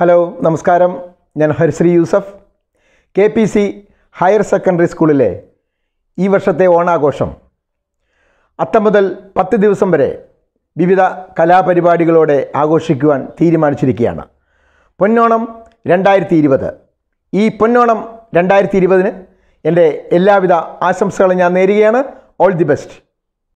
hello നമസ്കാരം ഞാൻ Harisree Yusuf K P C higher secondary സ്കൂളിലെ ഈ വർഷത്തെ ഓണാഘോഷം അത്തം മുതൽ പത്ത് ദിവസം വരെ വിവിധ കലാപരിപാടികളോടെ ആഘോഷിക്കുവാൻ തീരുമാനിച്ചിരിക്കുകയാണ് പൊന്നോണം രണ്ടായിരത്തി ഇരുപത് ഈ പൊന്നോണം രണ്ടായിരത്തി ഇരുപതിന് എൻ്റെ എല്ലാവിധ ആശംസകളും ഞാൻ നേരുകയാണ് ഓൾ ദി ബെസ്റ്റ്